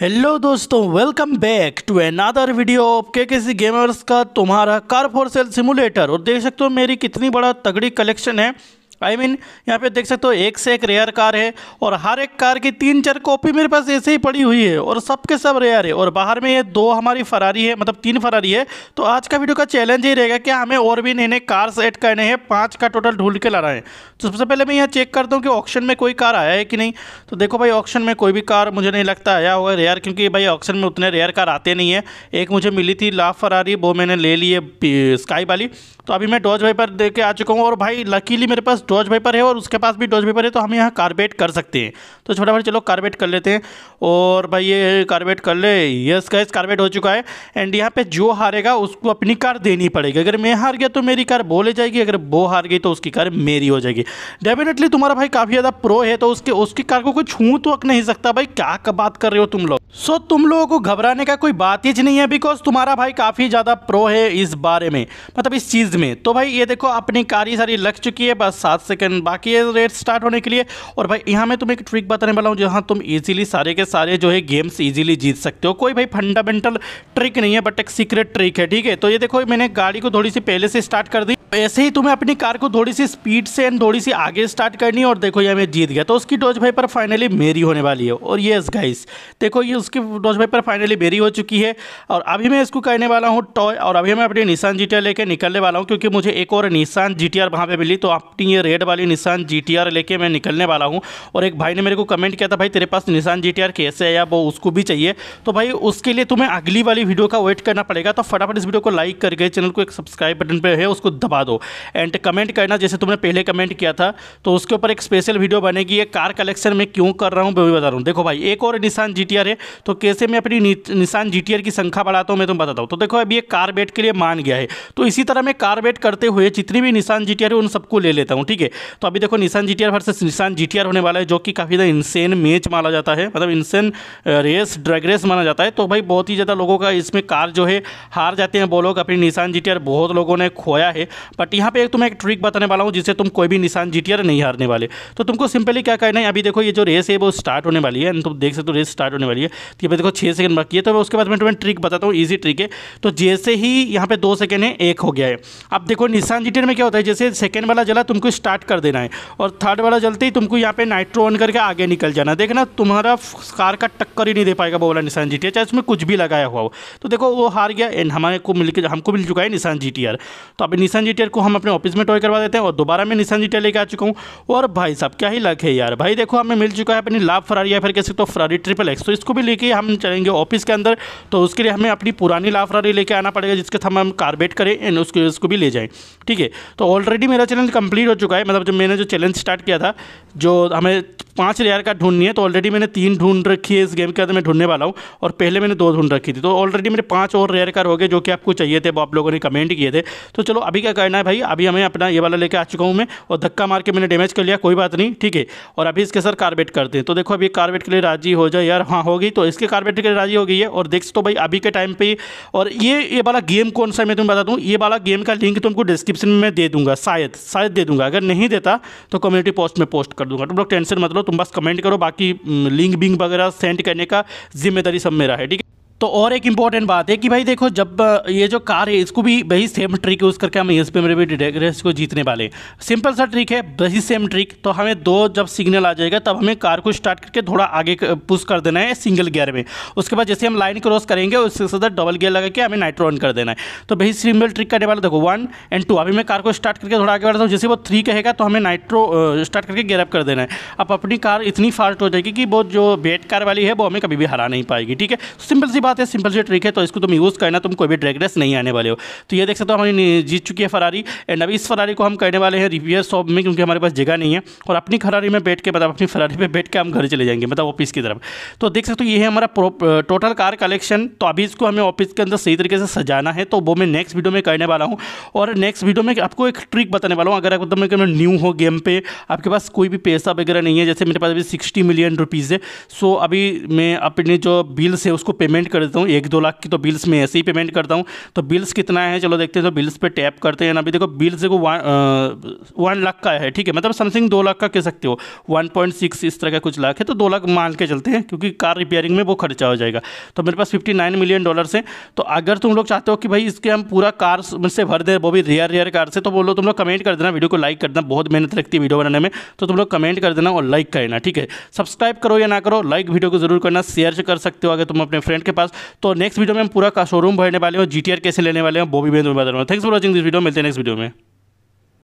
hello दोस्तों welcome back to another video of के किसी गेमर्स का तुम्हारा कार फॉर सेल सिमुलेटर और देख सकते हो मेरी कितनी बड़ा तगड़ी कलेक्शन है आई I मीन mean, यहाँ पे देख सकते हो एक से एक रेयर कार है और हर एक कार की तीन चार कॉपी मेरे पास ऐसे ही पड़ी हुई है और सबके सब रेयर है और बाहर में ये दो हमारी फरारी है मतलब तीन फरारी है तो आज का वीडियो का चैलेंज ही रहेगा कि हमें और भी नए नए कार्स ऐड करने हैं पाँच का टोटल ढूंढ के लाना है तो सबसे पहले मैं यहाँ चेक करता हूँ कि ऑप्शन में कोई कार आया है कि नहीं तो देखो भाई ऑप्शन में कोई भी कार मुझे नहीं लगता आया हुआ रेयर क्योंकि भाई ऑप्शन में उतने रेयर कार आते नहीं है एक मुझे मिली थी लाफ फरारी वो मैंने ले ली है स्काई वाली तो अभी मैं डॉज पर दे के आ चुका हूँ और भाई लकीली मेरे पास डोज पेपर है और उसके पास भी डोज पेपर है तो हम यहाँ कार्बेट कर सकते हैं तो छोटा भाई चलो कार्बेट कर लेते हैं और भाई ये कार्बेट कर ले यस गैस कार्बेट हो चुका है एंड यहाँ पे जो हारेगा उसको अपनी कार देनी पड़ेगी अगर मैं हार गया तो मेरी कार बोले जाएगी अगर वो हार गई तो उसकी कार मेरी हो जाएगी डेफिनेटली तुम्हारा भाई काफ़ी ज़्यादा प्रो है तो उसके उसकी कार को कोई छू तो नहीं सकता भाई क्या बात कर रहे हो तुम लोग सो so, तुम लोगों को घबराने का कोई बात ही नहीं है बिकॉज तुम्हारा भाई काफ़ी ज़्यादा प्रो है इस बारे में मतलब इस चीज़ में तो भाई ये देखो अपनी कारी सारी लग चुकी है बस सात सेकंड बाकी है रेट स्टार्ट होने के लिए और भाई यहाँ मैं तुम्हें एक ट्रिक बताने वाला हूँ जहाँ तुम इजीली सारे के सारे जो है गेम्स ईजिली जीत सकते हो कोई भाई फंडामेंटल ट्रिक नहीं है बट एक सीक्रेट ट्रिक है ठीक है तो ये देखो मैंने गाड़ी को थोड़ी सी पहले से स्टार्ट कर दी ऐसे ही तुम्हें अपनी कार को थोड़ी सी स्पीड से एंड थोड़ी सी आगे स्टार्ट करनी और देखो ये मैं जीत गया तो उसकी डोज भाई पर फाइनली मेरी होने वाली है और ये गाइस देखो ये उसकी डोज भाई पर फाइनली मेरी हो चुकी है और अभी मैं इसको कहने वाला हूँ टॉय और अभी मैं अपनी निशान जी लेकर निकलने वाला हूँ क्योंकि मुझे एक और निशान जी टी वहाँ पर मिली तो अपनी ये रेड वाली निशान जी टी लेके मैं निकलने वाला हूँ और एक भाई ने मेरे को कमेंट किया था भाई तेरे पास निशान जी कैसे है या वो उसको भी चाहिए तो भाई उसके लिए तुम्हें अगली वाली वीडियो का वेट करना पड़ेगा तो फटाफट इस वीडियो को लाइक करके चैनल को एक सब्सक्राइब बटन पर है उसको दबा दो एंड कमेंट करना जैसे तुमने पहले कमेंट किया था तो उसके ऊपर एक स्पेशल वीडियो बनेगी ये कार कलेक्शन में क्यों कर रहा हूँ मैं भी बता रहा हूँ देखो भाई एक और निशान जी है तो कैसे मैं अपनी निशान जी की संख्या बढ़ाता हूँ मैं तुम बताता हूँ तो देखो अभी ये कार बेट के लिए मान गया है तो इसी तरह मैं कार बेट करते हुए जितनी भी निशान जी है उन सबको ले लेता हूँ ठीक है तो अभी देखो निशान जी टी आर निशान जी होने वाला है जो कि काफ़ी ज़्यादा इंसेन मैच माना जाता है मतलब इंसेन रेस ड्रग रेस माना जाता है तो भाई बहुत ही ज़्यादा लोगों का इसमें कार जो है हार जाते हैं वो लोग अपनी निशान जी बहुत लोगों ने खोया है बट यहाँ पे एक तुम्हें एक ट्रिक बताने वाला हूँ जिससे तुम कोई भी निशान जीटीआर नहीं हारने वाले तो तुमको सिंपली क्या करना है अभी देखो ये जो रेस है वो स्टार्ट होने वाली है तुम देख सकते हो रेस स्टार्ट होने वाली है तो ये देखो छः सेकंड बाकी है तो उसके बाद मैं तुम्हें ट्रिक बताता हूँ ईजी ट्रिक है तो जैसे ही यहाँ पे दो सेकेंड है एक हो गया है अब देखो निशान जीटीआर में क्या होता है जैसे सेकेंड वाला जला तुमको स्टार्ट कर देना है और थर्ड वाला जलते ही तुमको यहाँ पे नाइट्रो ऑन करके आगे निकल जाना देखना तुम्हारा कार का टक्कर ही नहीं दे पाएगा वो वाला निशान जी चाहे उसमें कुछ भी लगाया हुआ हो तो देखो वो हार गया एंड हमारे को मिल हमको मिल चुका है निशान जी तो अभी निशान जी डिटेल को हम अपने ऑफिस में टॉय करवा देते हैं और दोबारा मैं निशान डिटेल लेकर आ चुका हूँ और भाई साहब क्या ही लक है यार भाई देखो हमें मिल चुका है अपनी लाभ फरारी या फिर कह सकते हो फरारी ट्रिपल एक्स तो इसको भी लेके हम चलेंगे ऑफिस के अंदर तो उसके लिए हमें अपनी पुरानी लाभ फरारी लेके आना पड़ेगा जिसके हम हम कारबेट करें एंड उसके उसको भी ले जाएँ ठीक है तो ऑलरेडी मेरा चैलेंज कंप्लीट हो चुका है मतलब जब मैंने जो चैलेंज स्टार्ट किया था जो हमें पाँच रेयर का ढूंढनी है तो ऑलरेडी मैंने तीन ढूंढ रखी है इस गेम के अंदर मैं ढूंढने वाला हूँ और पहले मैंने दो ढूंढ रखी थी तो ऑलरेडी मेरे पाँच और रेयर कार हो गए जो कि आपको चाहिए थे वो आप लोगों ने कमेंट किए थे तो चलो अभी क्या करना है भाई अभी हमें अपना ये वाला लेकर आ चुका हूँ मैं और धक्का मार के मैंने डैमेज कर लिया कोई बात नहीं ठीक है और अभी इसके सर कारबेट करते हैं तो देखो अभी कारबेट के लिए राजी हो जाए यार हाँ होगी तो इसके कारबेट के लिए राजी हो गई है और देख तो भाई अभी के टाइम पर और ये ये वाला गेम कौन सा मैं तुम्हें बता दूँ ये वाला गेम का लिंक तुमको डिस्क्रिप्शन में दे दूंगा शायद शायद दे दूंगा अगर नहीं देता तो कम्युनिटी पोस्ट में पोस्ट कर दूंगा तुम लोग टेंशन मतलब तुम बस कमेंट करो बाकी हम्म, लिंक बिंक वगैरह सेंड करने का जिम्मेदारी सब मेरा है ठीक है तो और एक इम्पॉर्टेंट बात है कि भाई देखो जब ये जो कार है इसको भी वही सेम ट्रिक यूज़ करके हम एस में भी रेस को जीतने वाले सिंपल सा ट्रिक है वही सेम ट्रिक तो हमें दो जब सिग्नल आ जाएगा तब हमें कार को स्टार्ट करके थोड़ा आगे पुश कर देना है सिंगल गियर में उसके बाद जैसे हम लाइन क्रॉस करेंगे उससे सदर डबल गियर लगा के हमें नाइट्रो ऑन कर देना है तो वही सिंपल ट्रिक करने वाला देखो वन एंड टू अभी मैं कार को स्टार्ट करके थोड़ा आगे बढ़ता हूँ जैसे वो थ्री कहेगा तो हमें नाइट्रो स्टार्ट करके गेरअप कर देना है अब अपनी कार इतनी फास्ट हो जाएगी कि वो जो बेट कार वाली है वो हमें कभी भी हरा नहीं पाएगी ठीक है सिंपल सी बात है सिंपल से ट्रिक है तो इसको तुम यूज़ करना तुम कोई भी ड्रैग रेस नहीं आने वाले हो तो ये देख सकते हो हमारी जीत चुकी है फरारी एंड अभी इस फरारी को हम करने वाले हैं रिपेयर शॉप में क्योंकि हमारे पास जगह नहीं है और अपनी फरारी में बैठ के मतलब अपनी फरारी पर बैठ के हम घर चले जाएंगे मतलब ऑफिस की तरफ तो देख सकते हो ये है हमारा टोटल कार कलेक्शन तो अभी इसको हमें ऑफिस के अंदर सही तरीके से सजाना है तो वो मैं नेक्स्ट वीडियो में करने वाला हूँ और नेक्स्ट वीडियो में आपको एक ट्रिक बताने वाला हूँ अगर आप एकदम न्यू हो गेम पे आपके पास कोई भी पैसा वगैरह नहीं है जैसे मेरे पास अभी सिक्सटी मिलियन रुपीज़ है सो अभी मैं अपने जो बिल्स है उसको पेमेंट कर देता हूँ एक दो लाख की तो बिल्स में ऐसे ही पेमेंट करता हूँ तो बिल्स कितना है चलो देखते हैं तो बिल्स पे टैप करते हैं ना अभी देखो बिल्स देखो वन वन लाख का है ठीक है मतलब समथिंग दो लाख का कह सकते हो वन पॉइंट सिक्स इस तरह का कुछ लाख है तो दो लाख मान के चलते हैं क्योंकि कार रिपेयरिंग में वो खर्चा हो जाएगा तो मेरे पास फिफ्टी नाइन मिलियन डॉलर है तो अगर तुम लोग चाहते हो कि भाई इसके हम पूरा कार से भर दे वो भी रेयर रेयर कार से तो बोलो तुम लोग कमेंट कर देना वीडियो को लाइक कर देना बहुत मेहनत लगती है वीडियो बनाने में तो तुम लोग कमेंट कर देना और लाइक करना ठीक है सब्सक्राइब करो या ना करो लाइक वीडियो को जरूर करना शेयर कर सकते हो अगर तुम अपने फ्रेंड के पास पास तो नेक्स्ट वीडियो में हम पूरा शोरूम भरने वाले हो जी कैसे लेने वाले हैं वो भी मैं thanks for watching this video मिलते हैं नेक्स्ट वीडियो में